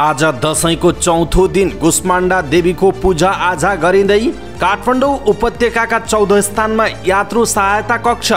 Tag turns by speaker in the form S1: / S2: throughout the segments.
S1: आज दसैँको चौथो दिन गुस्माण्डा देवीको पूजा आजा गरिँदै काठमाडौँ उपत्यकाका चौध स्थानमा यात्रु सहायता कक्ष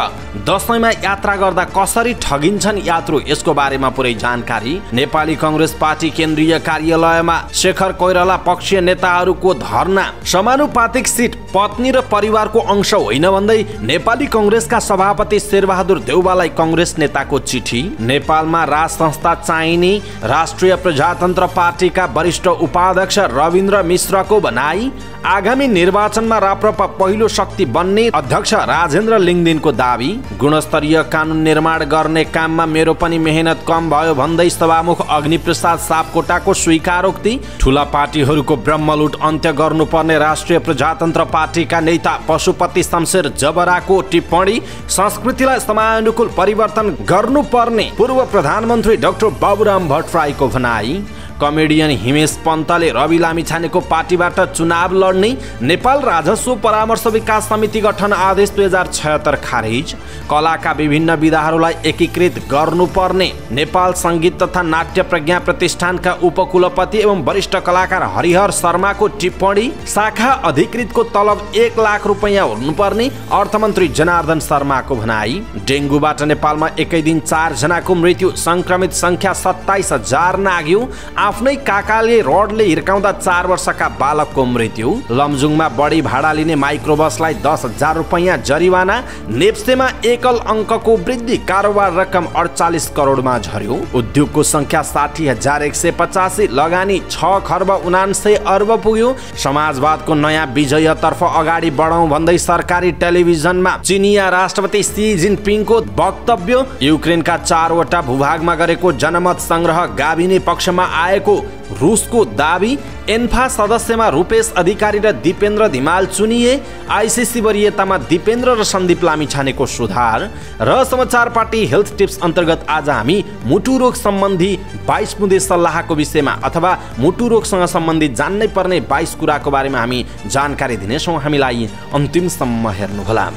S1: दसैँमा यात्रा गर्दा कसरी ठगिन्छन् यात्रु यसको बारेमा पुरै जानकारी नेपाली कङ्ग्रेस पार्टी केन्द्रीय कार्यालयमा शेखर कोइराला पक्षीय नेताहरूको धरना समानुपातिक सिट पत्नी र परिवारको अंश होइन भन्दै नेपाली कङ्ग्रेसका सभापति शेरबहादुर देउबालाई कङ्ग्रेस नेताको चिठी नेपालमा राज संस्था चाहिने राष्ट्रिय प्रजातन्त्र पार्टीका वरिष्ठ उपाध्यक्ष रविन्द्र मिश्रको भनाई आगामी निर्वाचनमा राप्रपा पहिलो शक्ति बन्ने अध्यक्ष राजेन्द्र लिङदिनको दावी गुणस्तरीय कानुन निर्माण गर्ने काममा मेरो पनि मेहनत कम भयो भन्दै सभामुख अग्निप्रसाद सापकोटाको स्वीकारोक्ति ठुला पार्टीहरूको ब्रह्मलुट अन्त्य गर्नुपर्ने राष्ट्रिय प्रजातन्त्र पार्टीका नेता पशुपति शमशेर जबराको टिप्पणी संस्कृतिलाई समयानुकूल परिवर्तन गर्नुपर्ने पूर्व प्रधानमन्त्री डाक्टर बाबुराम भट्टराईको भनाई कमेडियन हिमेश पन्तले रवि लामिछानेको पार्टीबाट चुनाव लड्ने नेपाल राजस्व परामर्श विकास समिति गठन आदेश दुई हजार छयत्तर खारिज कलाका विभिन्न विधाहरूलाई एकीकृत गर्नुपर्ने नेपाल सङ्गीत तथा नाट्य प्रज्ञा प्रतिष्ठानका उपकुलपति एवं वरिष्ठ कलाकार हरिहर शर्माको टिप्पणी शाखा अधिकृतको तलब एक लाख रुपियाँ हुनुपर्ने अर्थमन्त्री जनार्दन शर्माको भनाई डेङ्गुबाट नेपालमा एकै दिन चारजनाको मृत्यु सङ्क्रमित सङ्ख्या सत्ताइस हजार नाग्यो आफ्नै काकाले रडले हिर्काउँदा चार वर्षका बालकको मृत्यु लमजुङमा बढी भाडा लिने माइक्रोबसलाई दस हजार रुपियाँ जरिवाना नेप्सेमा एकल अङ्कको वृद्धि कारोबार रकम अडचालिस करोडमा झर्यो उद्योगको संख्या साठी हजार एक सय पचासी लगानी छ खर्ब उनान्सय अर्ब पुग्यो समाजवादको नयाँ विजयतर्फ अगाडि बढौँ भन्दै सरकारी टेलिभिजनमा चिनिया राष्ट्रपति सी जिनपिङको वक्तव्य युक्रेनका चारवटा भूभागमा गरेको जनमत संग्रह गाविने पक्षमा आए आएको रुसको दावी एन्फा सदस्यमा रूपेश अधिकारी र दिपेन्द्र धिमाल चुनिए आइसिसी वरियतामा दिपेन्द्र र सन्दीप लामी छानेको सुधार र समाचार पार्टी हेल्थ टिप्स अन्तर्गत आज हामी मुटु रोग सम्बन्धी बाइस बुँदे सल्लाहको विषयमा अथवा मुटु रोगसँग सम्बन्धित जान्नै पर्ने बाइस कुराको बारेमा हामी जानकारी दिनेछौँ हामीलाई अन्तिमसम्म हेर्नुहोला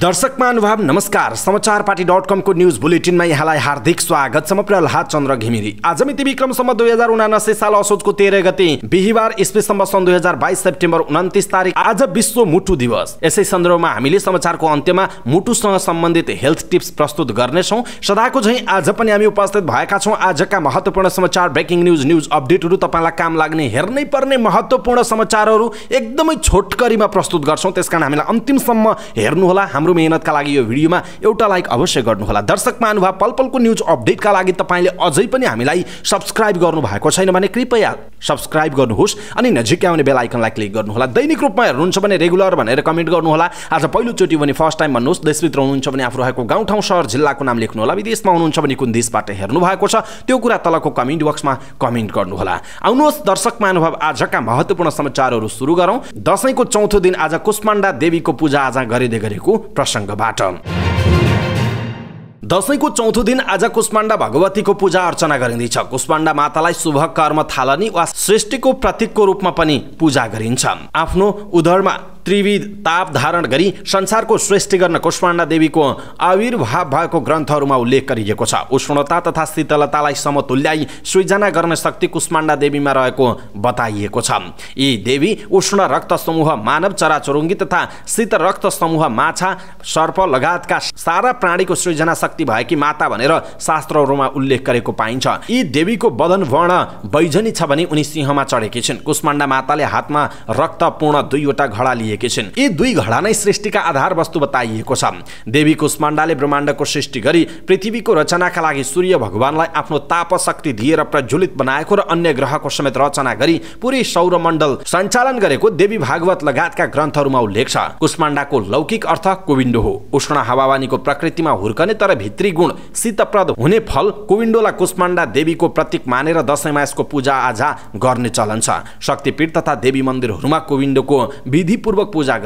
S1: दर्शक महानुभाव नमस्कार समाचार पार्टी डट कमको न्युज बुलेटिनमा यहाँलाई हार्दिक स्वागत छ म प्रहलाद चन्द्र घिमिरी आज मिति विक्रमसम्म दुई हजार उनासी साल असोजको तेह्र गते बिहिबार इस्वीसम्म सन् दुई हजार बाइस सेप्टेम्बर उन्तिस तारिक आज विश्व मुटु दिवस यसै सन्दर्भमा हामीले समाचारको अन्त्यमा मुटुसँग सम्बन्धित हेल्थ टिप्स प्रस्तुत गर्नेछौँ सदाको झैँ आज पनि हामी उपस्थित भएका छौँ आजका महत्वपूर्ण समाचार ब्रेकिङ न्युज न्युज अपडेटहरू तपाईँलाई काम लाग्ने हेर्नै पर्ने महत्त्वपूर्ण समाचारहरू एकदमै छोटकरीमा प्रस्तुत गर्छौँ त्यसकारण हामीलाई अन्तिमसम्म हेर्नुहोला हाम्रो मेहनतका लागि यो भिडियोमा एउटा लाइक अवश्य गर्नुहोला दर्शक महानुभाव पल पलको न्युज अपडेटका लागि तपाईँले अझै पनि हामीलाई सब्सक्राइब गर्नु भएको छैन भने कृपया सब्सक्राइब गर्नुहोस् अनि नजिकै आउने बेल आइकनलाई क्लिक गर्नुहोला दैनिक रूपमा हेर्नुहुन्छ भने रेगुलर भनेर कमेन्ट गर्नुहोला आज पहिलोचोटि भने फर्स्ट टाइम भन्नुहोस् देशभित्र हुनुहुन्छ भने आफू रहेको गाउँठाउँ सहर जिल्लाको नाम लेख्नुहोला विदेशमा हुनुहुन्छ भने कुन देशबाट हेर्नु भएको छ त्यो कुरा तलको कमेन्ट बक्समा कमेन्ट गर्नुहोला आउनुहोस् दर्शक महानुभाव आजका महत्त्वपूर्ण समाचारहरू सुरु गरौँ दसैँको चौथो दिन आज कुष्माण्डा देवीको पूजा आज गरिँदै गरेको प्रसङ्गबाट दसैँको चौथो दिन आज कुष्माण्डा भगवतीको पूजा अर्चना गरिँदैछ कुष्माण्डा मातालाई शुभ कर्म थालनी वा सृष्टिको प्रतीकको रूपमा पनि पूजा गरिन्छ आफ्नो उदरमा त्रिविध ताप धारण गरी संसारको सृष्टि गर्न कुष्माण्डा देवीको आविर्भाव भएको ग्रन्थहरूमा उल्लेख गरिएको छ उष्णता तथा शीतलतालाई समतुल्याई सृजना गर्ने शक्ति कुष्माण्डा देवीमा रहेको बताइएको छ यी देवी उष्ण रक्त समूह मानव चराचुरुङ्गी तथा शीत रक्त समूह माछा सर्प लगायतका सारा प्राणीको सृजना शक्ति भएकी माता भनेर शास्त्रहरूमा उल्लेख गरेको पाइन्छ यी देवीको बदन वर्ण वैजनी छ भने उनी सिंहमा चढेकी छिन् कुष्माण्डा माताले हातमा रक्तपूर्ण दुईवटा घडा लिए बताइएकी छिन् यी दुई घडा नै सृष्टिका आधार वस्तु बताइएको छ देवी कुष्माण्डाले ब्रह्माण्डको सृष्टि गरी पृथ्वीको रचनाका लागि सूर्य भगवानलाई आफ्नो ताप शक्ति दिएर प्रज्वलित बनाएको र अन्य ग्रहको समेत रचना गरी पुरै सौरमण्डल सञ्चालन गरेको देवी भागवत लगायतका ग्रन्थहरूमा उल्लेख छ कुष्माण्डाको लौकिक अर्थ कोविन्डो हो उष्ण हावावानीको प्रकृतिमा हुर्कने तर भित्री गुण शीतप्रद हुने फल कोविन्डोलाई कुष्माण्डा देवीको प्रतीक मानेर दसैँमा यसको पूजा आजा गर्ने चलन छ शक्तिपीठ तथा देवी मन्दिरहरूमा कोविन्डोको विधिपूर्व पूर्वक पूजा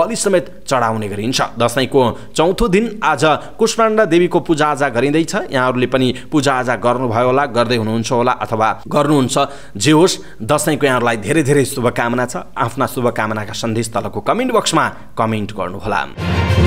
S1: गरी समेत चढाउने गरिन्छ दसैँको चौथो दिन आज कुष्माण्डा देवीको पूजाआजा गरिँदैछ यहाँहरूले पनि पूजाआजा गर्नुभयो होला गर्दै हुनुहुन्छ होला अथवा गर्नुहुन्छ जे होस् दसैँको यहाँहरूलाई धेरै धेरै शुभकामना छ आफ्ना शुभकामनाका सन्देश तलको कमेन्ट बक्समा कमेन्ट गर्नुहोला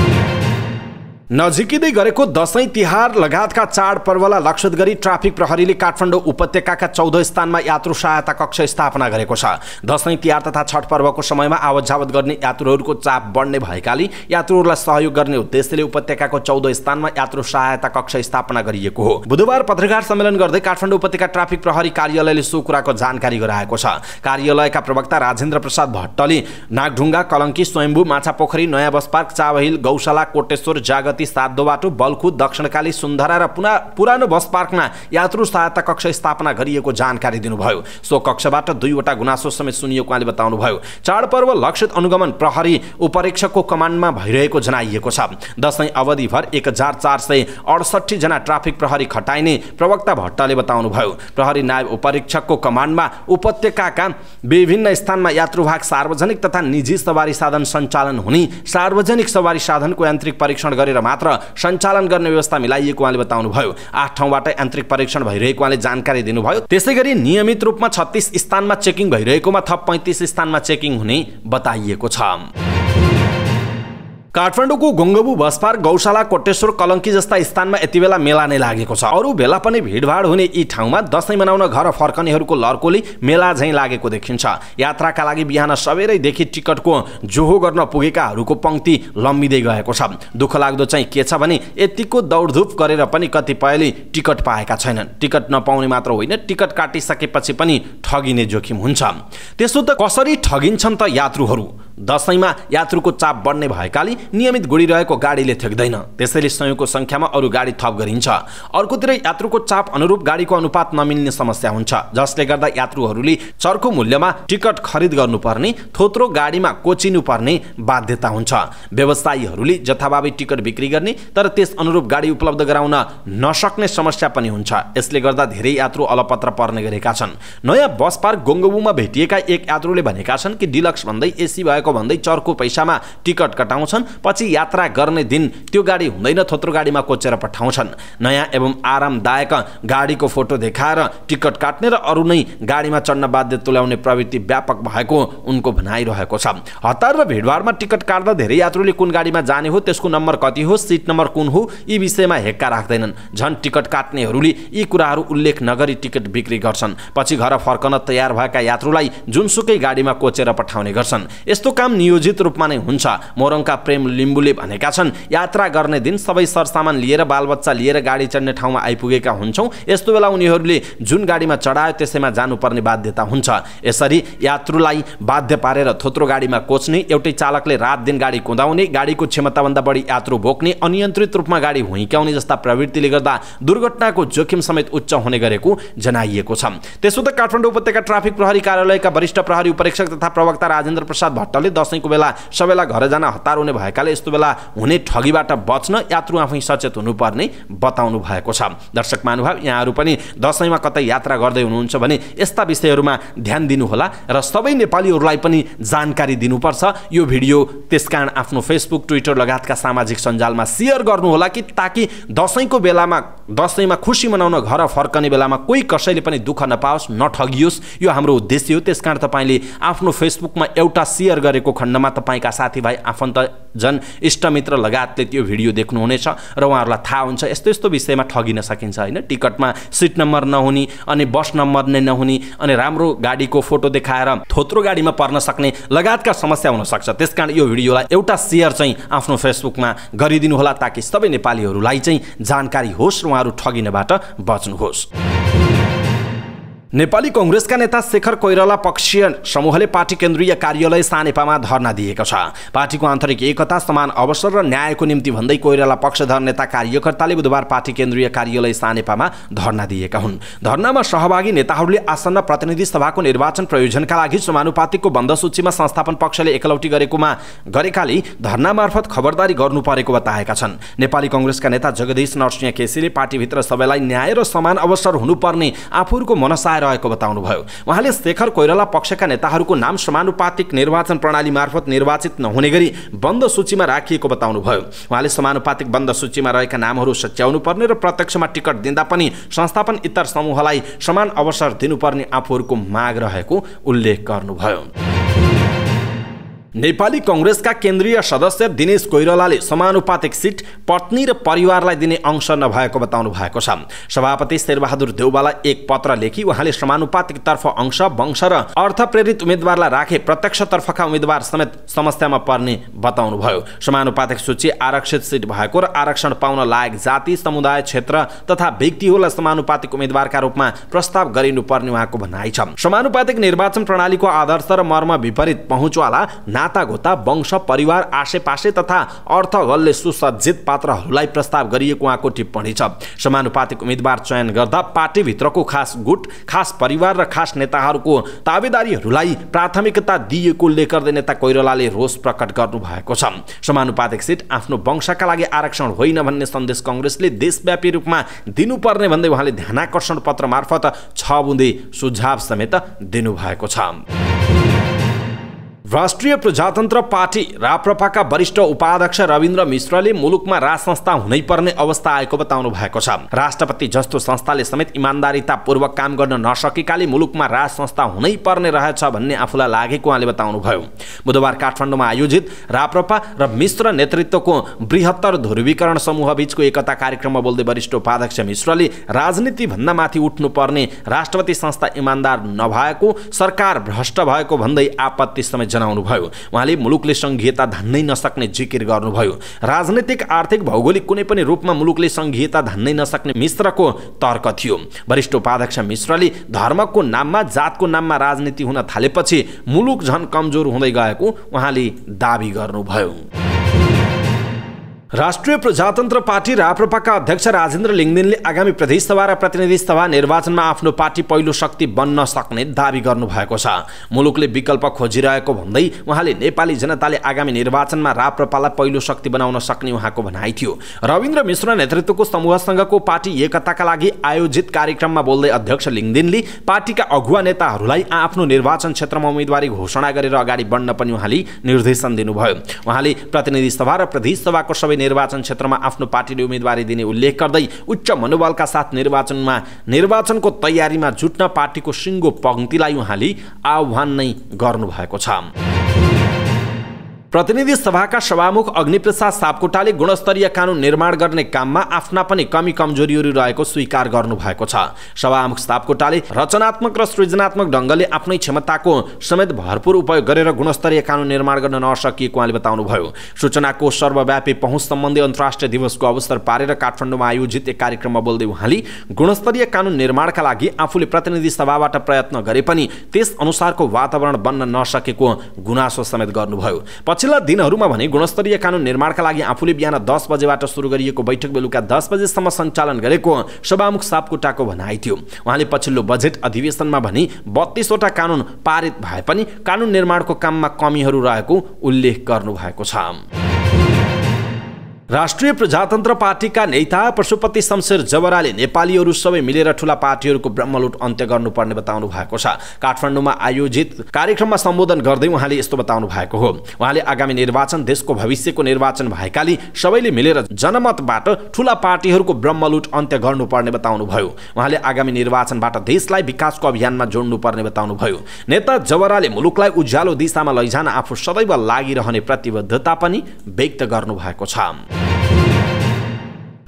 S1: नजिकिँदै गरेको दसैँ तिहार लगायतका चाडपर्वलाई लक्षित गरी ट्राफिक प्रहरीले काठमाडौँ उपत्यकाका चौध स्थानमा यात्रु सहायता कक्ष स्थापना गरेको छ दसैँ तिहार तथा छठ पर्वको समयमा आवत जावत गर्ने यात्रुहरूको चाप बढ्ने भएकाले यात्रुहरूलाई सहयोग गर्ने उद्देश्यले उपत्यकाको चौध स्थानमा यात्रु सहायता कक्ष स्थापना गरिएको हो बुधबार पत्रकार सम्मेलन गर्दै काठमाडौँ उपत्यका ट्राफिक प्रहरी कार्यालयले सो कुराको जानकारी गराएको छ कार्यालयका प्रवक्ता राजेन्द्र प्रसाद भट्टले नागढुङ्गा कलङ्की स्वयम्भू माछापोखरी नयाँ बस पार्क चावहिल गौशाला कोटेश्वर जागती गति सात दोबाटो बलखुद दक्षिणकाली सुन्धरा र पुना पुरानो बस पार्कमा यात्रु सहायता कक्ष स्थापना गरिएको जानकारी दिनुभयो सो कक्षबाट दुईवटा गुनासो समेत सुनिएको उहाँले बताउनुभयो चाडपर्व लक्षित अनुगमन प्रहरी उपरीक्षकको कमान्डमा भइरहेको जनाइएको छ दसैँ अवधिभर एक हजार चार सय अडसठीजना ट्राफिक प्रहरी खटाइने प्रवक्ता भट्टले बताउनुभयो प्रहरी नायब उपरीक्षकको कमान्डमा उपत्यकाका विभिन्न स्थानमा यात्रुभाग सार्वजनिक तथा निजी सवारी साधन सञ्चालन हुने सार्वजनिक सवारी साधनको यान्त्रिक परीक्षण गरेर मात्र सञ्चालन गर्ने व्यवस्था मिलाइएको उहाँले बताउनुभयो आठ ठाउँबाट आन्तरिक परीक्षण भइरहेको उहाँले जानकारी दिनुभयो त्यसै गरी नियमित रूपमा छत्तिस स्थानमा चेकिङ भइरहेकोमा थप पैँतिस स्थानमा चेकिङ हुने बताइएको छ काठमाडौँको गङ्गबु भसपार गौशाला कोटेश्वर कलङ्की जस्ता स्थानमा यति बेला मेला नै लागेको छ अरू बेला पनि भिडभाड हुने यी ठाउँमा दसैँ मनाउन घर फर्कनेहरूको लर्कोली मेला झैँ लागेको देखिन्छ यात्राका लागि बिहान सबेरैदेखि टिकटको जोहो गर्न पुगेकाहरूको पङ्क्ति लम्बिँदै गएको छ दुःख लाग्दो चाहिँ के छ भने यतिको दौडधुप गरेर पनि कतिपयले टिकट पाएका छैनन् टिकट नपाउने मात्र होइन टिकट काटिसकेपछि पनि ठगिने जोखिम हुन्छ त्यसो त कसरी ठगिन्छन् त यात्रुहरू दसैँमा यात्रुको चाप बढ्ने भएकाले नियमित गुडिरहेको गाडीले थ्याक्दैन त्यसैले सयौँको सङ्ख्यामा अरू गाडी थप गरिन्छ अर्कोतिर यात्रुको चाप अनुरूप गाडीको अनुपात नमिल्ने समस्या हुन्छ जसले गर्दा यात्रुहरूले चर्को मूल्यमा टिकट खरिद गर्नुपर्ने थोत्रो गाडीमा कोचिनुपर्ने बाध्यता हुन्छ व्यवसायीहरूले जथाभावी टिकट बिक्री गर्ने तर त्यस अनुरूप गाडी उपलब्ध गराउन नसक्ने समस्या पनि हुन्छ यसले गर्दा धेरै यात्रु अलपत्र पर्ने गरेका छन् नयाँ बस पार्क गोङ्गबुमा भेटिएका एक यात्रुले भनेका छन् कि डिलक्स भन्दै एसी भएको भएको भन्दै चर्को पैसामा टिकट कटाउँछन् पछि यात्रा गर्ने दिन त्यो गाडी हुँदैन थोत्रो गाडीमा कोचेर पठाउँछन् नयाँ एवं आरामदायक गाडीको फोटो देखाएर टिकट काट्ने र अरू नै गाडीमा चढ्न बाध्य तुल्याउने प्रवृत्ति व्यापक भएको उनको भनाइरहेको छ हतार र भिडभाडमा टिकट काट्दा धेरै यात्रुले कुन गाडीमा जाने हो त्यसको नम्बर कति हो सिट नम्बर कुन हो यी विषयमा हेक्का राख्दैनन् झन् टिकट काट्नेहरूले यी कुराहरू उल्लेख नगरी टिकट बिक्री गर्छन् पछि घर फर्कन तयार भएका यात्रुलाई जुनसुकै गाडीमा कोचेर पठाउने गर्छन् यस्तो काम नियोजित रूपमा नै हुन्छ मोरङका प्रेम लिम्बुले भनेका छन् यात्रा गर्ने दिन सबै सरसामान लिएर बालबच्चा लिएर गाडी चढ्ने ठाउँमा आइपुगेका हुन्छौँ यस्तो बेला उनीहरूले जुन गाडीमा चढायो त्यसैमा जानुपर्ने बाध्यता हुन्छ यसरी यात्रुलाई बाध्य पारेर थोत्रो गाडीमा कोच्ने एउटै चालकले रात दिन गाडी कुदाउने गाडीको क्षमताभन्दा बढी यात्रु बोक्ने अनियन्त्रित रूपमा गाडी हुइक्याउने जस्ता प्रवृत्तिले गर्दा दुर्घटनाको जोखिम समेत उच्च हुने गरेको जनाइएको छ त्यसो त काठमाडौँ उपत्यका ट्राफिक प्रहरी कार्यालयका वरिष्ठ प्रहरी उपरीक्षक तथा प्रवक्ता राजेन्द्र प्रसाद भट्ट सरकारले दसैँको बेला सबैलाई घर जान हतार हुने भएकाले यस्तो बेला हुने ठगीबाट बच्न यात्रु आफै सचेत हुनुपर्ने बताउनु भएको छ दर्शक महानुभाव यहाँहरू पनि दसैँमा कतै यात्रा गर्दै हुनुहुन्छ भने यस्ता विषयहरूमा ध्यान दिनुहोला र सबै नेपालीहरूलाई पनि जानकारी दिनुपर्छ यो भिडियो त्यस आफ्नो फेसबुक ट्विटर लगायतका सामाजिक सञ्जालमा सेयर गर्नुहोला कि ताकि दसैँको बेलामा दसैँमा खुसी मनाउन घर फर्कने बेलामा कोही कसैले पनि दुःख नपाओस् नठगियोस् यो हाम्रो उद्देश्य हो त्यसकारण तपाईँले आफ्नो फेसबुकमा एउटा सेयर गरेर गरेको खण्डमा तपाईँका साथीभाइ आफन्त आफन्तजन इष्टमित्र लगायतले त्यो भिडियो देख्नुहुनेछ र उहाँहरूलाई थाहा हुन्छ यस्तो यस्तो विषयमा ठगिन सकिन्छ होइन टिकटमा सिट नम्बर नहुने अनि बस नम्बर नै नहुने अनि राम्रो गाडीको फोटो देखाएर थोत्रो गाडीमा पर्न सक्ने लगायतका समस्या हुनसक्छ त्यस कारण यो भिडियोलाई एउटा सेयर चाहिँ आफ्नो फेसबुकमा गरिदिनु होला ताकि सबै नेपालीहरूलाई चाहिँ जानकारी होस् र उहाँहरू ठगिनबाट बच्नुहोस् नेपाली कङ्ग्रेसका नेता शेखर कोइराला पक्षीय समूहले पार्टी केन्द्रीय कार्यालय सानेपामा धर्ना दिएको छ पार्टीको आन्तरिक एकता समान अवसर र न्यायको निम्ति भन्दै कोइराला पक्षधर नेता कार्यकर्ताले बुधबार पार्टी केन्द्रीय कार्यालय सानेपामा धर्ना दिएका हुन् धर्नामा सहभागी नेताहरूले आसन्न प्रतिनिधि सभाको निर्वाचन प्रयोजनका लागि समानुपातिकको बन्द सूचीमा संस्थापन पक्षले एकलौटी गरेकोमा गरेकाले धर्ना मार्फत खबरदारी गर्नु परेको बताएका छन् नेपाली कङ्ग्रेसका नेता जगदीश नरसिंह केसीले पार्टीभित्र सबैलाई न्याय र समान अवसर हुनुपर्ने आफूहरूको मनसाएर रहेको बताउनुभयो उहाँले शेखर कोइराला पक्षका नेताहरूको नाम समानुपातिक निर्वाचन प्रणाली मार्फत निर्वाचित नहुने गरी बन्द सूचीमा राखिएको बताउनुभयो उहाँले समानुपातिक बन्द सूचीमा रहेका नामहरू सच्याउनु र प्रत्यक्षमा टिकट दिँदा पनि संस्थापन इतर समूहलाई समान अवसर दिनुपर्ने आफूहरूको माग रहेको उल्लेख गर्नुभयो नेपाली कङ्ग्रेसका केन्द्रीय सदस्य दिनेश कोइरालाले समानुपातिक सिट पत्नी र परिवारलाई दिने अंश नभएको बताउनु भएको छ सभापति शेरबहादुर देउबालाई एक पत्र लेखी उहाँले समानुपातिकतर्फ अंश वंश र अर्थप्रेरित उम्मेद्वारलाई राखे प्रत्यक्षतर्फका उम्मेद्वार समेत समस्यामा पर्ने बताउनुभयो समानुपातिक सूची आरक्षित सिट भएको र आरक्षण पाउन लायक जाति समुदाय क्षेत्र तथा व्यक्तिहरूलाई समानुपातिक उम्मेद्वारका रूपमा प्रस्ताव गरिनुपर्ने उहाँको भनाइ छ समानुपातिक निर्वाचन प्रणालीको आदर्श र मर्म विपरीत पहुँचवाला नाताघोता वंश परिवार आसेपासे तथा अर्थगलले सुसज्जित पात्रहरूलाई प्रस्ताव गरिएको उहाँको टिप्पणी छ समानुपातिक उम्मेद्वार चयन गर्दा पार्टीभित्रको खास गुट खास परिवार र खास नेताहरूको दावेदारीहरूलाई प्राथमिकता दिएको लेकर नेता कोइरालाले रोष प्रकट गर्नुभएको छ समानुपातिक सिट आफ्नो वंशका लागि आरक्षण होइन भन्ने सन्देश कङ्ग्रेसले देशव्यापी रूपमा दिनुपर्ने भन्दै उहाँले ध्यानाकर्षण पत्र मार्फत छ बुँदे सुझाव समेत दिनुभएको छ राष्ट्रिय प्रजातन्त्र पार्टी राप्रपाका वरिष्ठ उपाध्यक्ष रविन्द्र मिश्रले मुलुकमा राज संस्था हुनै अवस्था आएको बताउनु भएको छ राष्ट्रपति जस्तो संस्थाले समेत इमान्दारितापूर्वक काम गर्न नसकेकाले मुलुकमा राज संस्था हुनै पर्ने रहेछ भन्ने आफूलाई लागेको उहाँले बताउनुभयो बुधबार काठमाडौँमा आयोजित राप्रपा र मिश्र नेतृत्वको बृहत्तर ध्रुवीकरण समूहबीचको एकता कार्यक्रममा बोल्दै वरिष्ठ उपाध्यक्ष मिश्रले राजनीतिभन्दा माथि उठ्नुपर्ने राष्ट्रपति संस्था इमान्दार नभएको सरकार भ्रष्ट भएको भन्दै आपत्ति समेत जनाउनुभयो उहाँले मुलुकले सङ्घीयता धान्नै नसक्ने जिकिर गर्नुभयो राजनैतिक आर्थिक भौगोलिक कुनै पनि रूपमा मुलुकले सङ्घीयता धान्नै नसक्ने मिश्रको तर्क थियो वरिष्ठ उपाध्यक्ष मिश्रले धर्मको नाममा जातको नाममा राजनीति हुन थालेपछि मुलुक झन कमजोर हुँदै गएको उहाँले दावी गर्नुभयो राष्ट्रिय प्रजातन्त्र पार्टी राप्रपाका अध्यक्ष राजेन्द्र लिङ्गदेनले आगामी प्रदेशसभा र प्रतिनिधि सभा निर्वाचनमा आफ्नो पार्टी पहिलो शक्ति बन्न सक्ने दावी गर्नुभएको छ मुलुकले विकल्प खोजिरहेको भन्दै उहाँले नेपाली जनताले आगामी निर्वाचनमा राप्रपालाई पहिलो शक्ति बनाउन सक्ने उहाँको भनाइ थियो रविन्द्र मिश्र नेतृत्वको समूहसँगको पार्टी एकताका लागि आयोजित कार्यक्रममा बोल्दै अध्यक्ष लिङ्गदेनले पार्टीका अगुवा नेताहरूलाई आफ्नो निर्वाचन क्षेत्रमा उम्मेदवारी घोषणा गरेर अगाडि बढ्न पनि उहाँले निर्देशन दिनुभयो उहाँले प्रतिनिधि सभा र प्रदेश सभाको सबै निर्वाचन क्षेत्रमा आफ्नो पार्टीले उम्मेदवारी दिने उल्लेख गर्दै उच्च मनोबलका साथ निर्वाचनमा निर्वाचनको तयारीमा जुट्न पार्टीको सिङ्गो पङ्क्तिलाई उहाँले आह्वान नै गर्नुभएको छ प्रतिनिधि सभाका सभामुख अग्निप्रसाद सापकोटाले गुणस्तरीय कानुन निर्माण गर्ने काममा आफ्ना पनि कमी कमजोरीहरू रहेको स्वीकार गर्नुभएको छ सभामुख सापकोटाले रचनात्मक र सृजनात्मक ढङ्गले आफ्नै क्षमताको समेत भरपूर उपयोग गरेर गुणस्तरीय कानुन निर्माण गर्न नसकिएको उहाँले बताउनुभयो सूचनाको सर्वव्यापी पहुँच सम्बन्धी अन्तर्राष्ट्रिय दिवसको अवसर पारेर काठमाडौँमा आयोजित एक कार्यक्रममा बोल्दै उहाँले गुणस्तरीय कानुन निर्माणका लागि आफूले प्रतिनिधि सभाबाट प्रयत्न गरे पनि त्यस अनुसारको वातावरण बन्न नसकेको गुनासो समेत गर्नुभयो पछिल्ला दिनहरूमा भने गुणस्तरीय कानुन निर्माणका लागि आफूले बिहान दस बजेबाट सुरु गरिएको बैठक बेलुका दस बजेसम्म सञ्चालन गरेको सभामुख सापकोटाको भनाइ थियो उहाँले पछिल्लो बजेट अधिवेशनमा भने बत्तीसवटा कानुन पारित भए पनि कानुन निर्माणको काममा कमीहरू रहेको उल्लेख गर्नुभएको छ राष्ट्रिय प्रजातन्त्र पार्टीका नेता पशुपति शमशेर जवराले नेपालीहरू सबै मिलेर ठुला पार्टीहरूको ब्रह्मलुट अन्त्य गर्नुपर्ने बताउनु भएको छ काठमाडौँमा आयोजित कार्यक्रममा सम्बोधन गर्दै उहाँले यस्तो बताउनु भएको हो उहाँले आगामी निर्वाचन देशको भविष्यको निर्वाचन भएकाले सबैले मिलेर जनमतबाट ठुला पार्टीहरूको ब्रह्मलुट अन्त्य गर्नुपर्ने बताउनुभयो उहाँले आगामी निर्वाचनबाट देशलाई विकासको अभियानमा जोड्नुपर्ने बताउनुभयो नेता जवराले मुलुकलाई उज्यालो दिशामा लैजान आफू सदैव लागिरहने प्रतिबद्धता पनि व्यक्त गर्नुभएको छ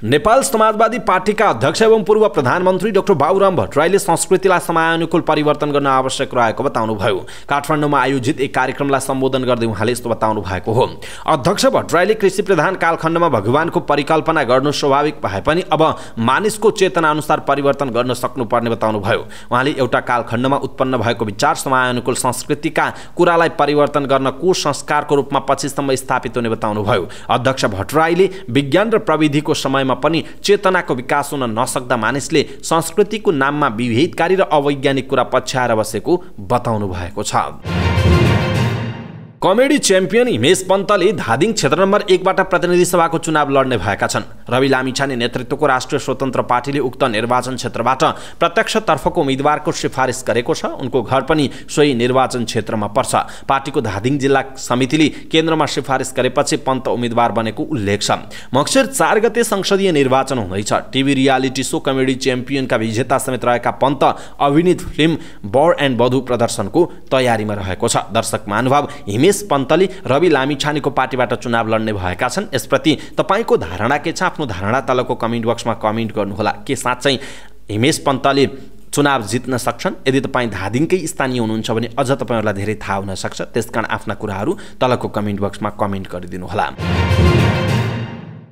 S1: नेपाल समाजवादी पार्टीका अध्यक्ष एवं पूर्व प्रधानमन्त्री डाक्टर बाबुराम भट्टराईले संस्कृतिलाई समयानुकूल परिवर्तन गर्न आवश्यक रहेको बताउनुभयो काठमाडौँमा आयोजित एक कार्यक्रमलाई सम्बोधन गर्दै उहाँले यस्तो बताउनु भएको हो अध्यक्ष भट्टराईले कृषि प्रधान कालखण्डमा भगवानको परिकल्पना गर्नु स्वाभाविक भए पनि अब मानिसको चेतना अनुसार परिवर्तन गर्न सक्नुपर्ने बताउनुभयो उहाँले एउटा कालखण्डमा उत्पन्न भएको विचार समयानुकूल संस्कृतिका कुरालाई परिवर्तन गर्न संस्कारको रूपमा पछिसम्म स्थापित हुने बताउनुभयो अध्यक्ष भट्टराईले विज्ञान र प्रविधिको समय समयमा पनि चेतनाको विकास हुन नसक्दा मानिसले संस्कृतिको नाममा विभेदकारी र अवैज्ञानिक कुरा पछ्याएर बसेको बताउनु भएको छ कमेडी च्याम्पियन हिमेश पन्तले धादिङ क्षेत्र नम्बर एकबाट प्रतिनिधि सभाको चुनाव लड्ने भएका छन् रवि लामिछाने नेतृत्वको राष्ट्रिय स्वतन्त्र पार्टीले उक्त निर्वाचन क्षेत्रबाट प्रत्यक्षतर्फको उम्मेद्वारको सिफारिस गरेको छ उनको घर पनि सोही निर्वाचन क्षेत्रमा पर्छ पार्टीको धादिङ जिल्ला समितिले केन्द्रमा सिफारिस गरेपछि पन्त उम्मेद्वार बनेको उल्लेख छ मक्सिर चार गते संसदीय निर्वाचन हुँदैछ टिभी रियालिटी सो कमेडी च्याम्पियनका विजेता समेत रहेका पन्त अभिनीत फिल्म बर एन्ड बधु प्रदर्शनको तयारीमा रहेको छ दर्शक महानुभाव हिमेश निलेश पन्तले रवि लामिछानेको पार्टीबाट चुनाव लड्ने भएका छन् यसप्रति तपाईँको धारणा के छ आफ्नो धारणा तलको कमेन्ट बक्समा कमेन्ट गर्नुहोला के साँच्चै हिमेश पन्तले चुनाव जित्न सक्छन् यदि तपाईँ धादिङकै स्थानीय हुनुहुन्छ भने अझ तपाईँहरूलाई धेरै थाहा हुनसक्छ त्यस कारण आफ्ना कुराहरू तलको कमेन्ट बक्समा कमेन्ट गरिदिनुहोला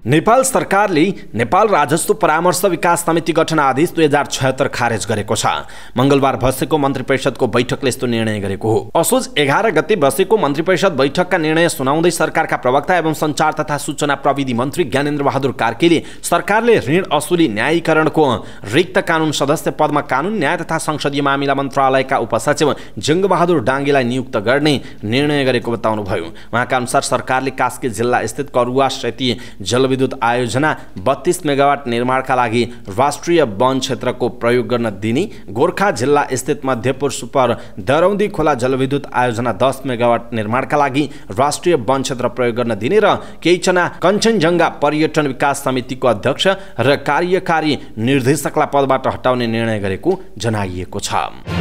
S1: नेपाल सरकारले नेपाल राजस्व परामर्श विकास समिति गठन आदेश दुई हजार छयत्तर खारेज गरेको छ मङ्गलबार बसेको मन्त्री परिषदको बैठकले यस्तो निर्णय गरेको हो असोज एघार गते बसेको मन्त्री परिषद बैठकका निर्णय सुनाउँदै सरकारका प्रवक्ता एवं सञ्चार तथा सूचना प्रविधि मन्त्री ज्ञानेन्द्र बहादुर कार्कीले सरकारले ऋण असुली न्यायीकरणको रिक्त कानून सदस्य पदमा कानुन न्याय तथा संसदीय मामिला मन्त्रालयका उपसचिव जङ्गबहादुर डाङ्गेलाई नियुक्त गर्ने निर्णय गरेको बताउनुभयो उहाँका अनुसार सरकारले कास्की जिल्ला स्थित करुवा सेती जल विद्युत आयोजना बत्तीस मेगावाट निर्माणका लागि राष्ट्रिय वन क्षेत्रको प्रयोग गर्न दिने गोर्खा जिल्ला स्थित मध्यपुर सुपर दरौन्दी खोला जलविद्युत आयोजना दस मेगावाट निर्माणका लागि राष्ट्रिय वन क्षेत्र प्रयोग गर्न दिने र चना कञ्चनजङ्घा पर्यटन विकास समितिको अध्यक्ष र कार्यकारी निर्देशकलाई पदबाट हटाउने निर्णय गरेको जनाइएको छ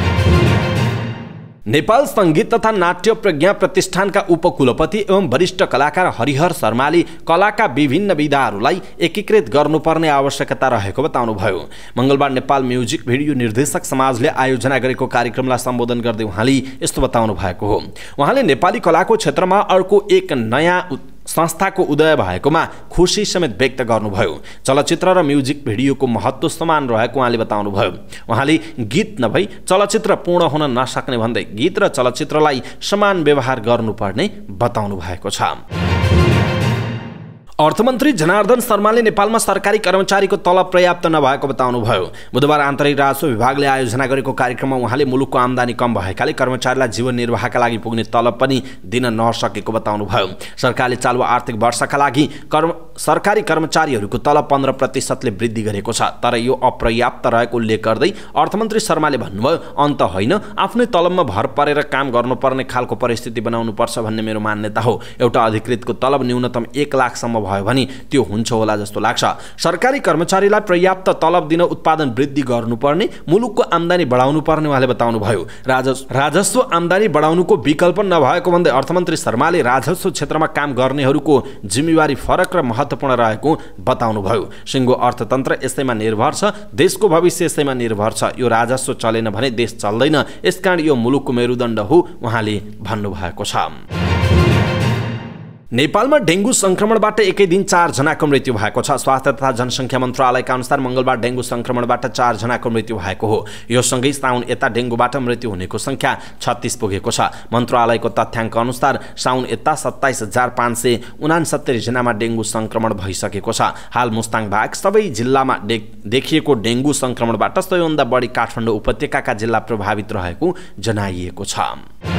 S1: नेपाल सङ्गीत तथा नाट्य प्रज्ञा प्रतिष्ठानका उपकुलपति एवं वरिष्ठ कलाकार हरिहर शर्माले कलाका विभिन्न विधाहरूलाई एकीकृत गर्नुपर्ने आवश्यकता रहेको बताउनुभयो मङ्गलबार नेपाल म्युजिक भिडियो निर्देशक समाजले आयोजना गरेको कार्यक्रमलाई सम्बोधन गर्दै उहाँले यस्तो बताउनु भएको हो उहाँले नेपाली कलाको क्षेत्रमा अर्को एक नयाँ संस्थाको उदय भएकोमा खुसी समेत व्यक्त गर्नुभयो चलचित्र र म्युजिक भिडियोको महत्त्व समान रहेको उहाँले बताउनुभयो उहाँले गीत नभई चलचित्र पूर्ण हुन नसक्ने भन्दै गीत र चलचित्रलाई समान व्यवहार गर्नुपर्ने बताउनु भएको छ अर्थमन्त्री जनार्दन शर्माले नेपालमा सरकारी कर्मचारीको तलब पर्याप्त नभएको बताउनुभयो बुधबार आन्तरिक राजस्व विभागले आयोजना गरेको कार्यक्रममा उहाँले मुलुकको आमदानी कम भएकाले कर्मचारीलाई जीवन निर्वाहका लागि पुग्ने तलब पनि दिन नसकेको बताउनुभयो सरकारले चालु आर्थिक वर्षका लागि कर्म सरकारी कर्मचारीहरूको तलब पन्ध्र प्रतिशतले वृद्धि गरेको छ तर यो अपर्याप्त रहेको उल्लेख गर्दै अर्थमन्त्री शर्माले भन्नुभयो अन्त होइन आफ्नै तलबमा भर परेर काम गर्नुपर्ने खालको परिस्थिति बनाउनुपर्छ भन्ने मेरो मान्यता हो एउटा अधिकृतको तलब न्यूनतम एक लाखसम्म भयो भने त्यो हुन्छ होला जस्तो लाग्छ सरकारी कर्मचारीलाई पर्याप्त तलब दिन उत्पादन वृद्धि गर्नुपर्ने मुलुकको आम्दानी बढाउनु पर्ने उहाँले बताउनुभयो राजस्व आम्दानी बढाउनुको विकल्प नभएको भन्दै अर्थमन्त्री शर्माले राजस्व क्षेत्रमा काम गर्नेहरूको जिम्मेवारी फरक र महत्त्वपूर्ण रहेको बताउनुभयो सिङ्गो अर्थतन्त्र यसैमा निर्भर छ देशको भविष्य यसैमा निर्भर छ यो राजस्व चलेन भने देश चल्दैन यसकारण यो मुलुकको मेरुदण्ड हो उहाँले भन्नुभएको छ नेपालमा डेङ्गु सङ्क्रमणबाट एकै दिन चारजनाको मृत्यु भएको छ स्वास्थ्य तथा जनसङ्ख्या मन्त्रालयका अनुसार मङ्गलबार डेङ्गु सङ्क्रमणबाट चारजनाको मृत्यु भएको हो यो सँगै साउन यता डेङ्गुबाट मृत्यु हुनेको सङ्ख्या छत्तिस पुगेको छ मन्त्रालयको तथ्याङ्क अनुसार साउन यता सत्ताइस हजार पाँच सय उनासत्तरीजनामा डेङ्गु सङ्क्रमण भइसकेको छ हाल मुस्ताङ बाहेक सबै जिल्लामा डे देखिएको डेङ्गु सङ्क्रमणबाट सबैभन्दा बढी काठमाडौँ उपत्यकाका जिल्ला प्रभावित रहेको जनाइएको छ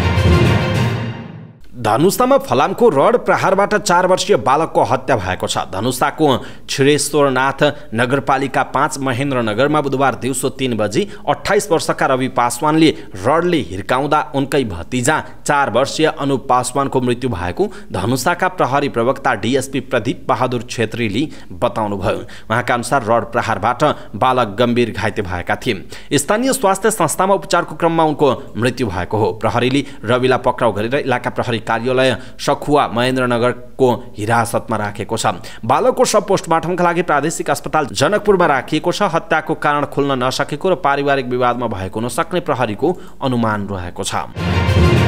S1: धनुषामा फलामको रड प्रहारबाट चार वर्षीय बालकको हत्या भएको छ धनुषाको छिरेश्वरनाथ नगरपालिका पाँच महेन्द्रनगरमा बुधबार दिउँसो तिन बजी अठाइस वर्षका रवि पासवानले रडले हिर्काउँदा उनकै भतिजा चार वर्षीय अनुप पासवानको मृत्यु भएको धनुषाका प्रहरी प्रवक्ता डिएसपी प्रदीप बहादुर छेत्रीले बताउनुभयो उहाँका अनुसार रड प्रहारबाट बालक गम्भीर घाइते भएका थिए स्थानीय स्वास्थ्य संस्थामा उपचारको क्रममा उनको मृत्यु भएको हो प्रहरीले रविलाई पक्राउ गरेर इलाका प्रहरी कार्यालय सखुवा महेन्द्रनगरको हिरासतमा राखेको छ बालकको सब पोस्टमार्टमका लागि प्रादेशिक अस्पताल जनकपुरमा राखिएको छ हत्याको कारण खुल्न नसकेको र पारिवारिक विवादमा भएको नसक्ने सक्ने प्रहरीको अनुमान रहेको छ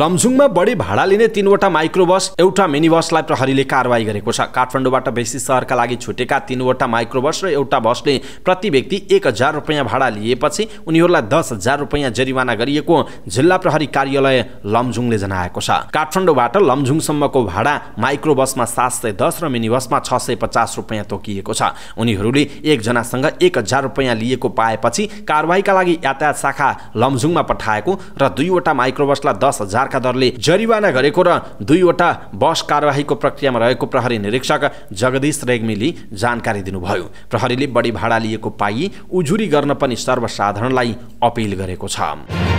S1: लमजुङमा बढी भाडा लिने तिनवटा माइक्रो बस एउटा मिनी बसलाई प्रहरीले कारवाही गरेको छ काठमाडौँबाट बेसी सहरका लागि छुटेका तिनवटा माइक्रो बस र एउटा बसले प्रति व्यक्ति एक हजार रुपियाँ भाडा लिएपछि उनीहरूलाई दस हजार रुपियाँ जरिवाना गरिएको जिल्ला प्रहरी कार्यालय लमजुङले जनाएको छ काठमाडौँबाट लमजुङसम्मको भाडा माइक्रो बसमा सात सय दस र मिनी बसमा छ सय पचास रुपियाँ तोकिएको छ उनीहरूले एकजनासँग एक हजार रुपियाँ लिएको पाएपछि कारवाहीका लागि यातायात शाखा लमजुङमा पठाएको र दुईवटा माइक्रोबसलाई दस हजार दरले जरिवाना गरेको र दुईवटा बस कारवाहीको प्रक्रियामा रहेको प्रहरी निरीक्षक जगदीश रेग्मीले जानकारी दिनुभयो प्रहरीले बढी भाडा लिएको पाइ उजुरी गर्न पनि सर्वसाधारणलाई अपिल गरेको छ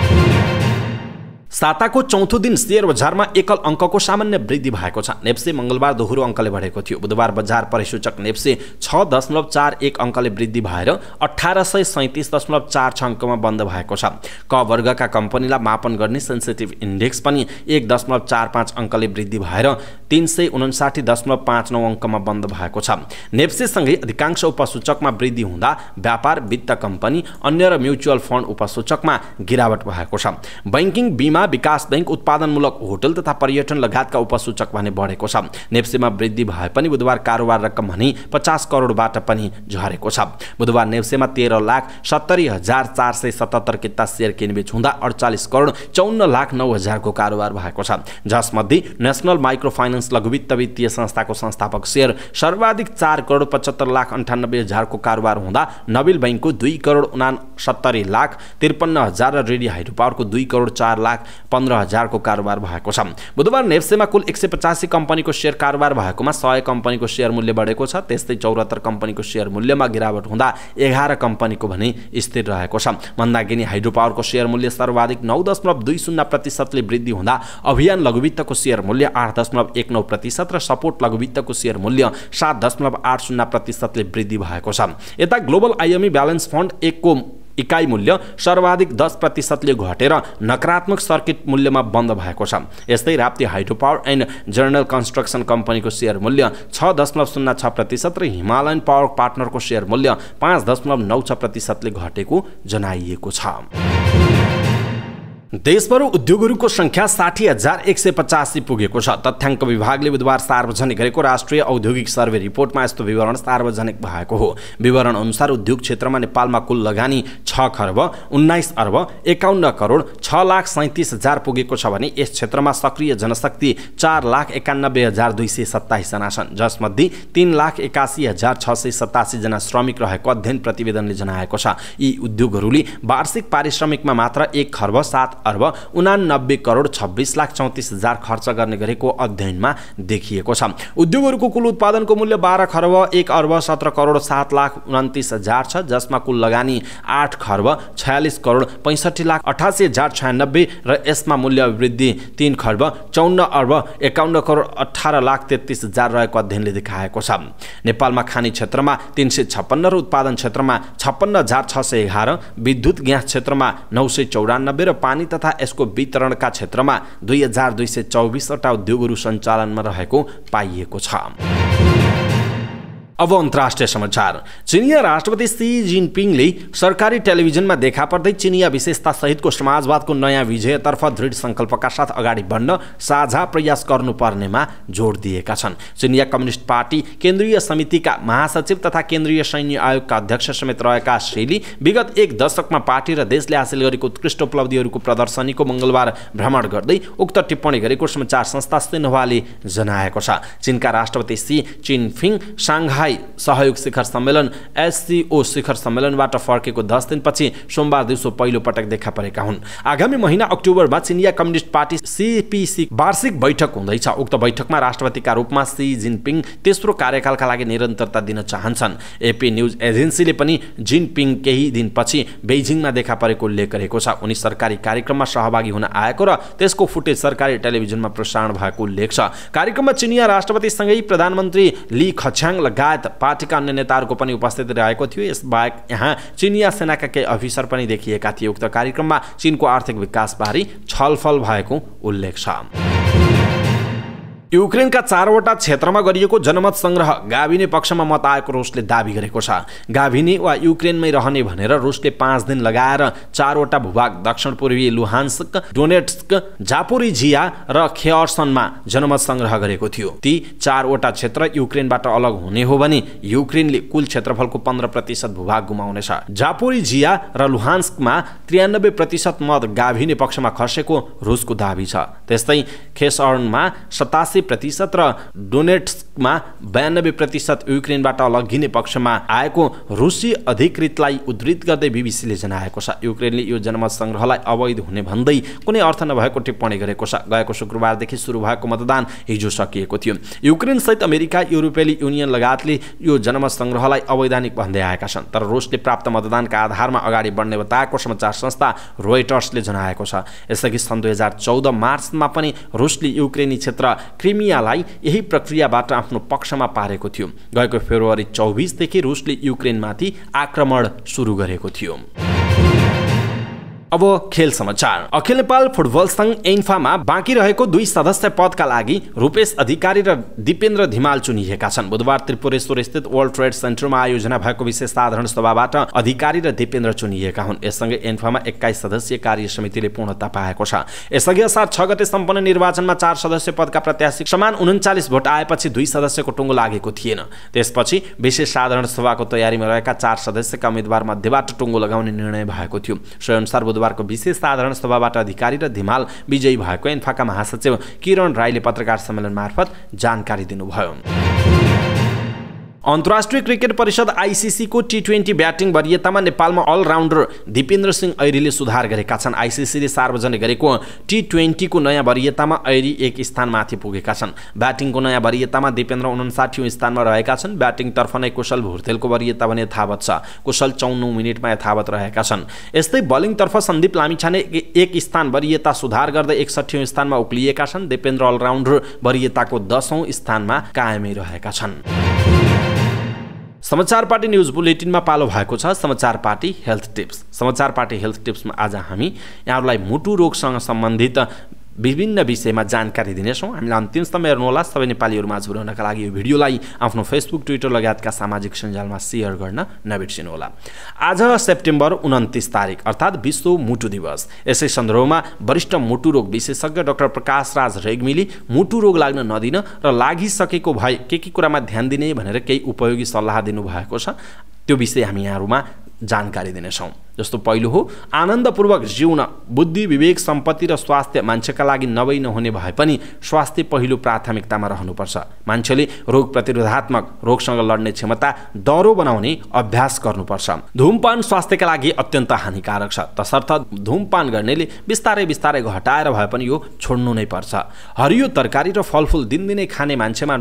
S1: साताको चौथो दिन सेयर बजारमा एकल अङ्कको सामान्य वृद्धि भएको छ नेप्से मङ्गलबार दोहोरो अङ्कले बढेको थियो बुधबार बजार परिसूचक नेप्से छ दशमलव चार एक अङ्कले वृद्धि भएर अठार सय सैँतिस दशमलव चार छ अङ्कमा बन्द भएको छ क वर्गका कम्पनीलाई मापन गर्ने सेन्सिटिभ इन्डेक्स पनि एक दशमलव चार पाँच अङ्कले वृद्धि भएर तिन सय उन्साठी दशमलव पाँच नौ अङ्कमा बन्द भएको छ नेप्सेसँगै अधिकांश उपसूचकमा वृद्धि हुँदा व्यापार वित्त कम्पनी अन्य र म्युचुअल फन्ड उपसूचकमा गिरावट भएको छ बैङ्किङ बिमा विकास बैङ्क उत्पादनमूलक होटल तथा पर्यटन लगायतका उपसूचक भने बढेको छ नेप्सेमा वृद्धि भए पनि बुधबार कारोबार रकम भने पचास करोडबाट पनि झरेको छ बुधबार नेप्सेमा तेह्र लाख सत्तरी हजार चार सय सतहत्तर किता सेयर किनबेच हुँदा अडचालिस करोड चौन्न लाख नौ हजारको कारोबार भएको छ जसमध्ये नेसनल माइक्रो फाइनेन्स लघुवित्त वित्तीय संस्थाको संस्थापक सेयर सर्वाधिक चार करोड पचहत्तर लाख अन्ठानब्बे हजारको कारोबार हुँदा नबिल बैङ्कको दुई करोड उना सत्तरी लाख त्रिपन्न हजार र रेडी हाइड्रो पावरको दुई करोड चार लाख पन्ध्र हजारको कारोबार भएको छ बुधबार नेप्सेमा कुल एक सय पचासी कम्पनीको सेयर कारोबार भएकोमा सय कम्पनीको सेयर मूल्य बढेको छ त्यस्तै चौरात्तर कम्पनीको सेयर मूल्यमा गिरावट हुँदा एघार कम्पनीको भने स्थिर रहेको छ मन्दागिनी हाइड्रो पावरको सेयर मूल्य सर्वाधिक नौ दशमलव दुई शून्य प्रतिशतले वृद्धि हुँदा अभियान लघुवित्तको सेयर मूल्य आठ दशमलव एक नौ प्रतिशत र सपोर्ट लघुवित्तको सेयर मूल्य सात दशमलव आठ शून्य प्रतिशतले वृद्धि भएको छ यता ग्लोबल आइएमई ब्यालेन्स फन्ड एकको इकाइ मूल्य सर्वाधिक दस प्रतिशतले घटेर नकारात्मक सर्किट मूल्यमा बन्द भएको छ यस्तै Rapti hydro power and general construction कम्पनीको सेयर मूल्य छ दशमलव शून्य छ प्रतिशत र हिमालयन पावर पार्टनरको सेयर मूल्य पाँच दशमलव नौ छ प्रतिशतले घटेको जनाइएको छ देशभर उद्योगहरूको सङ्ख्या साठी हजार एक सय पचासी पुगेको छ तथ्याङ्क विभागले बुधबार सार्वजनिक गरेको राष्ट्रिय औद्योगिक सर्वे रिपोर्टमा यस्तो विवरण सार्वजनिक भएको हो विवरण अनुसार उद्योग क्षेत्रमा नेपालमा कुल लगानी छ खर्ब उन्नाइस अर्ब एकाउन्न करोड छ लाख सैँतिस हजार पुगेको छ भने यस क्षेत्रमा सक्रिय जनशक्ति चार लाख एकानब्बे हजार दुई सय सत्ताइसजना छन् जसमध्ये तिन लाख एकासी हजार छ सय सतासीजना श्रमिक रहेको अध्ययन प्रतिवेदनले जनाएको छ यी उद्योगहरूले वार्षिक पारिश्रमिकमा मात्र एक खर्ब सात अर्ब उनानब्बे करोड छब्बिस लाख चौतिस हजार खर्च गर्ने गरेको अध्ययनमा देखिएको छ उद्योगहरूको कुल उत्पादनको मूल्य बाह्र खर्ब एक अर्ब सत्र करोड सात लाख उन्तिस हजार छ जसमा कुल लगानी आठ खर्ब छयालिस करोड पैँसठी लाख अठासी हजार छयानब्बे र यसमा मूल्य वृद्धि तिन खर्ब चौन्न अर्ब एकाउन्न करोड अठार लाख तेत्तिस हजार रहेको अध्ययनले देखाएको छ नेपालमा खानी क्षेत्रमा तिन सय छप्पन्न र उत्पादन क्षेत्रमा छप्पन्न हजार छ सय एघार विद्युत ग्यास क्षेत्रमा नौ सय चौरानब्बे र पानी तथा यसको वितरणका क्षेत्रमा दुई हजार दुई सय चौबिसवटा उद्योगहरू सञ्चालनमा रहेको पाइएको छ अब अन्तर्राष्ट्रिय समाचार चिनिया राष्ट्रपति सी जिनपिङले सरकारी टेलिभिजनमा देखा पर्दै चिनिया सहितको समाजवादको नयाँ विजयतर्फ दृढ सङ्कल्पका साथ अगाडि बढ्न साझा प्रयास गर्नुपर्नेमा जोड दिएका छन् चिनिया कम्युनिस्ट पार्टी केन्द्रीय समितिका महासचिव तथा केन्द्रीय सैन्य आयोगका अध्यक्ष समेत रहेका श्रीले विगत एक दशकमा पार्टी र देशले हासिल गरेको उत्कृष्ट उपलब्धिहरूको प्रदर्शनीको मङ्गलबार भ्रमण गर्दै उक्त टिप्पणी गरेको समाचार संस्था सिन्हवाले जनाएको छ चिनका राष्ट्रपति सी चिनफिङ साङ्घाई स्थायी सहयोग शिखर सम्मेलन एससिओ शिखर सम्मेलनबाट फर्केको दस दिनपछि सोमबार दिउँसो पहिलो पटक देखा परेका हुन् आगामी महिना अक्टोबरमा चिनिया कम्युनिस्ट पार्टी सिपिसी वार्षिक बैठक हुँदैछ उक्त बैठकमा राष्ट्रपतिका रूपमा सी जिनपिङ तेस्रो कार्यकालका लागि निरन्तरता दिन चाहन्छन् एपी न्युज एजेन्सीले पनि जिनपिङ केही दिनपछि बेजिङमा देखा परेको उल्लेख गरेको छ उनी सरकारी कार्यक्रममा सहभागी हुन आएको र त्यसको फुटेज सरकारी टेलिभिजनमा प्रसारण भएको उल्लेख छ कार्यक्रममा चिनिया राष्ट्रपतिसँगै प्रधानमन्त्री ली खछ्याङ लगायत लगायत पार्टीका अन्य नेताहरूको पनि उपस्थित रहेको थियो यसबाहेक यहाँ चिनिया सेनाका केही अफिसर पनि देखिएका थिए उक्त कार्यक्रममा चिनको आर्थिक विकासबारे छलफल भएको उल्लेख छ युक्रेनका चारवटा क्षेत्रमा गरिएको जनमत सङ्ग्रह गाभिने पक्षमा मत आएको रुसले दावी गरेको छ गाभिनी वा युक्रेनमै रहने भनेर रुसले पाँच दिन लगाएर चारवटा भूभाग दक्षिण पूर्वी लुहान्स्क डोनेट्स्क जापोरिजिया र खेअर्सनमा जनमत सङ्ग्रह गरेको थियो ती चारवटा क्षेत्र युक्रेनबाट अलग हुने हो भने युक्रेनले कुल क्षेत्रफलको पन्ध्र प्रतिशत भूभाग गुमाउनेछ जापोरिजिया र लुहान्स्कमा त्रियानब्बे प्रतिशत मत गाभिने पक्षमा खसेको रुसको दावी छ त्यस्तै खेसअर्नमा सतासी प्रतिशत र डोनेट्समा बयानब्बे प्रतिशत युक्रेनबाट लगिने पक्षमा आएको रुसी अधिकृतलाई उद्धृत गर्दै बिबिसीले जनाएको छ युक्रेनले यो जनमत सङ्ग्रहलाई अवैध हुने भन्दै कुनै अर्थ नभएको टिप्पणी गरेको छ गएको शुक्रबारदेखि सुरु भएको मतदान हिजो सकिएको थियो युक्रेनसहित अमेरिका युरोपेली युनियन लगायतले यो जनमत सङ्ग्रहलाई अवैधानिक भन्दै आएका छन् तर रुसले प्राप्त मतदानका आधारमा अगाडि बढ्ने बताएको समाचार संस्था रोयटर्सले जनाएको छ यसअघि सन् दुई हजार चौध मार्चमा पनि रुसले युक्रेनी क्षेत्र क्रिमियालाई यही प्रक्रियाबाट आफ्नो पक्षमा पारेको थियो गएको फेब्रुअरी चौबिसदेखि रुसले युक्रेनमाथि आक्रमण सुरु गरेको थियो अब खेल समाचार अखिल नेपाल फुटबल सङ्घ एन्फामा बाँकी रहेको दुई सदस्य पदका लागि रूपेश अधिकारी र दिपेन्द्र धिमाल चुनिएका छन् बुधबार त्रिपुरेश्वर स्थित वर्ल्ड ट्रेड सेन्टरमा आयोजना भएको विशेष साधारण सभाबाट अधिकारी र दिपेन्द्र चुनिएका हुन् यससँगै एन्फामा एक्काइस सदस्यीय कार्य समितिले पूर्णता पाएको छ यसअघि असार छ गते सम्पन्न निर्वाचनमा चार सदस्य पदका प्रत्याशी समान उन्चालिस भोट आएपछि दुई सदस्यको टुङ्गो लागेको थिएन त्यसपछि विशेष साधारण सभाको तयारीमा रहेका चार सदस्यका उम्मेद्वार मध्येबाट टुङ्गो लगाउने निर्णय भएको थियो सोअनुसार बुधबार बुधबारको विशेष साधारण सभाबाट अधिकारी र धिमाल विजयी भएको एन्फाका महासचिव किरण राईले पत्रकार सम्मेलन मार्फत जानकारी दिनुभयो अन्तर्राष्ट्रिय क्रिकेट परिषद आइसिसीको टी ट्वेन्टी ब्याटिङ वरियतामा नेपालमा अलराउन्डर दिपेन्द्र सिंह ऐरीले सुधार गरेका छन् आइसिसीले सार्वजनिक गरेको टी ट्वेन्टीको नयाँ वरियतामा ऐरी एक स्थानमाथि पुगेका छन् ब्याटिङको नयाँ वरियतामा दिपेन्द्र उन्साठी स्थानमा रहेका छन् ब्याटिङतर्फ नै कुशल भुर्तेलको वरियता भने यथावत छ कुशल चौन्नौ मिनटमा यथावत रहेका छन् यस्तै बलिङतर्फ सन्दीप लामिछाने एक स्थान वरियता सुधार गर्दै एकसठी स्थानमा उक्लिएका छन् दिपेन्द्र अलराउन्डर वरियताको दसौँ स्थानमा कायमै रहेका छन् समाचार पार्टी न्युज बुलेटिनमा पालो भएको छ Samachar party health tips Samachar party health टिप्समा आज हामी यहाँहरूलाई मुटु रोगसँग सम्बन्धित विभिन्न विषयमा जानकारी दिनेछौँ हामीलाई अन्तिम हेर्नु होला सबै नेपालीहरूमाझ पुर्याउनका लागि यो भिडियोलाई आफ्नो फेसबुक ट्विटर लगायतका सामाजिक सञ्जालमा सेयर गर्न नबिर्सिनु होला आज सेप्टेम्बर उन्तिस तारिक अर्थात् विश्व मुटु दिवस यसै सन्दर्भमा वरिष्ठ मुटु रोग विशेषज्ञ डाक्टर प्रकाश राज रेग्मीले मुटु रोग लाग्न नदिन र लागिसकेको भए के के कुरामा ध्यान दिने भनेर केही उपयोगी सल्लाह दिनुभएको छ त्यो विषय हामी यहाँहरूमा जानकारी दिनेछौँ जस्तो पहिलो हो आनन्दपूर्वक जिउन बुद्धि विवेक सम्पत्ति र स्वास्थ्य मान्छेका लागि नभई नहुने भए पनि स्वास्थ्य पहिलो प्राथमिकतामा रहनुपर्छ मान्छेले रोग प्रतिरोधात्मक रोगसँग लड्ने क्षमता दह्रो बनाउने अभ्यास गर्नुपर्छ धुमपान स्वास्थ्यका लागि अत्यन्त हानिकारक छ तसर्थ धुमपान गर्नेले बिस्तारै बिस्तारै घटाएर भए पनि यो छोड्नु नै पर्छ हरियो तरकारी र फलफुल दिनदिनै खाने मान्छेमा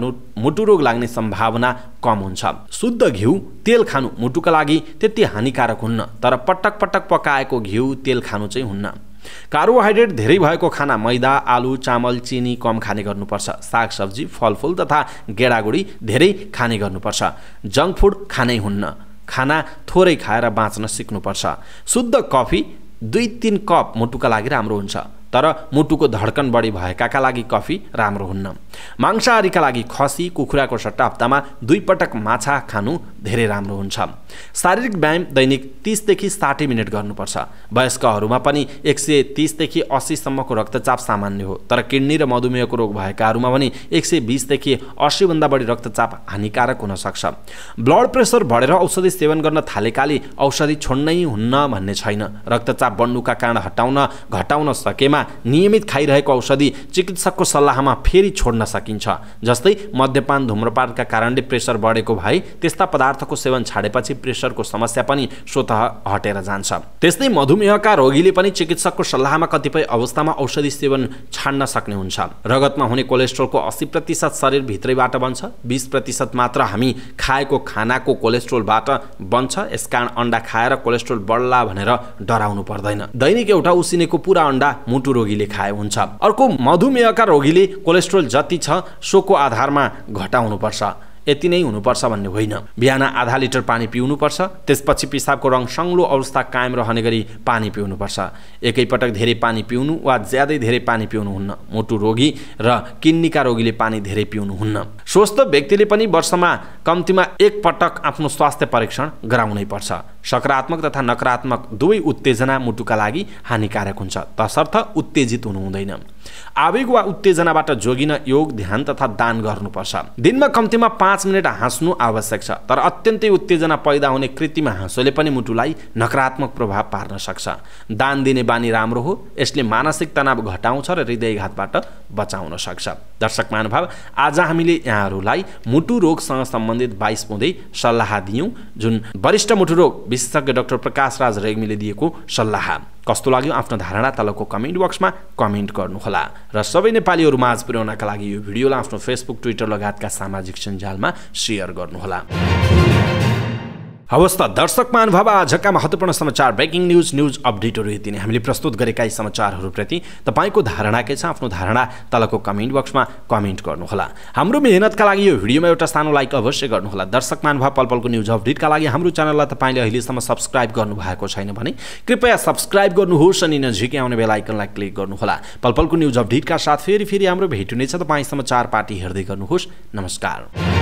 S1: मुटु रोग लाग्ने सम्भावना कम हुन्छ शुद्ध घिउ तेल खानु मुटुका लागि त्यति हानिकारक हुन्न तर पट पटक पटक पकाएको घिउ तेल खानु चाहिँ हुन्न कार्बोहाइड्रेट धेरै भएको खाना मैदा आलु चामल चिनी कम खाने गर्नुपर्छ सागसब्जी फलफुल तथा गेडागुडी धेरै खाने गर्नुपर्छ जङ्क फुड खानै हुन्न खाना थोरै खाएर बाँच्न सिक्नुपर्छ शुद्ध कफी दुई तिन कप मुटुका लागि राम्रो हुन्छ तर मुटुको धड्कन बढी भएकाका लागि कफी राम्रो हुन्न मांसाहारीका लागि खसी कुखुराको सट्टा हप्तामा दुईपटक माछा खानु धेरै राम्रो हुन्छ शारीरिक व्यायाम दैनिक तिसदेखि साठी मिनट गर्नुपर्छ वयस्कहरूमा पनि एक सय तिसदेखि अस्सीसम्मको रक्तचाप सामान्य हो तर किडनी र मधुमेहको रोग भएकाहरूमा पनि एक सय बिसदेखि अस्सीभन्दा बढी रक्तचाप हानिकारक हुनसक्छ ब्लड प्रेसर बढेर औषधि सेवन गर्न थालेकाले औषधि छोड्नै हुन्न भन्ने छैन रक्तचाप बढ्नुका कारण हटाउन घटाउन सकेमा नियमित खाइरहेको औषधि चिकित्सकको सल्लाहमा फेरि छोड्न सकिन्छ जस्तै मद्यपान धुम्रपानका कारणले प्रेसर बढेको भए त्यस्ता पदार्थको सेवन छाडेपछि प्रेसरको समस्या पनि स्वत हटेर जान्छ त्यस्तै मधुमेहका रोगीले पनि चिकित्सकको सल्लाहमा कतिपय अवस्थामा औषधि सेवन छाड्न सक्ने हुन्छ रगतमा हुने कोलेस्ट्रोलको अस्सी प्रतिशत शरीरभित्रैबाट बन्छ बिस प्रतिशत मात्र हामी खाएको खानाको कोलेस्ट्रोलबाट बन्छ यसकारण अन्डा खाएर कोलेस्ट्रोल बढ्ला भनेर डराउनु पर्दैन दैनिक एउटा उसिनेको पुरा अन्डा मुटु रोगीले खाए हुन्छ अर्को मधुमेहका रोगीले कोलेस्ट्रोल जति छ सोको आधारमा घटाउनुपर्छ यति नै हुनुपर्छ भन्ने होइन बिहान आधा लिटर पानी पिउनुपर्छ त्यसपछि पिसाबको रङ सङ्लो अवस्था कायम रहने गरी पानी पिउनुपर्छ एकैपटक धेरै पानी पिउनु वा ज्यादै धेरै पानी पिउनुहुन्न मुटु रोगी र किन्नीका रोगीले पानी धेरै पिउनुहुन्न स्वस्थ व्यक्तिले पनि वर्षमा कम्तीमा एकपटक आफ्नो स्वास्थ्य परीक्षण गराउनै पर्छ सकारात्मक तथा नकारात्मक दुवै उत्तेजना मुटुका लागि हानिकारक हुन्छ तसर्थ उत्तेजित हुनु हुँदैन आवेग वा उत्तेजनाबाट जोगिन योग ध्यान तथा दान गर्नुपर्छ दिनमा कम्तीमा पाँच मिनट हाँस्नु आवश्यक छ तर अत्यन्तै उत्तेजना पैदा हुने कृतिमा हाँसोले पनि मुटुलाई नकारात्मक प्रभाव पार्न सक्छ दान दिने बानी राम्रो हो यसले मानसिक तनाव घटाउँछ र हृदयघातबाट बचाउन सक्छ दर्शक महानुभाव आज हामीले यहाँहरूलाई मुटु रोगसँग सम्बन्धित बाइस बुँदै सल्लाह दियौँ जुन वरिष्ठ मुटु रोग विशेषज्ञ डाक्टर प्रकाश राज रेग्मीले दिएको सल्लाह कस्तो लाग्यो आफ्नो धारणा तलको कमेन्ट बक्समा कमेन्ट गर्नुहोला र सबै नेपालीहरू माझ पुर्याउनका लागि यो भिडियोलाई आफ्नो फेसबुक ट्विटर लगायतका सामाजिक सञ्जालमा सेयर गर्नुहोला हवस् त दर्शक महानुभाव आजका महत्त्वपूर्ण समाचार ब्रेकिङ न्युज न्युज अपडेटहरू यति नै हामीले प्रस्तुत गरेका यी समाचारहरूप्रति तपाईँको धारणा के छ आफ्नो धारणा तलको कमेन्ट बक्समा कमेन्ट गर्नुहोला हाम्रो मेहनतका लागि यो भिडियोमा एउटा सानो लाइक अवश्य गर्नुहोला दर्शक महानुभाव पल पलको न्युज अपडेटका लागि हाम्रो च्यानललाई तपाईँले अहिलेसम्म सब्सक्राइब गर्नुभएको छैन भने कृपया सब्सक्राइब गर्नुहोस् अनि नजिकै आउने बेल आइकनलाई क्लिक गर्नुहोला पल पलको न्युज अपडेटका साथ फेरि फेरि हाम्रो भेट हुनेछ तपाईँ समाचार पार्टी हेर्दै गर्नुहोस् नमस्कार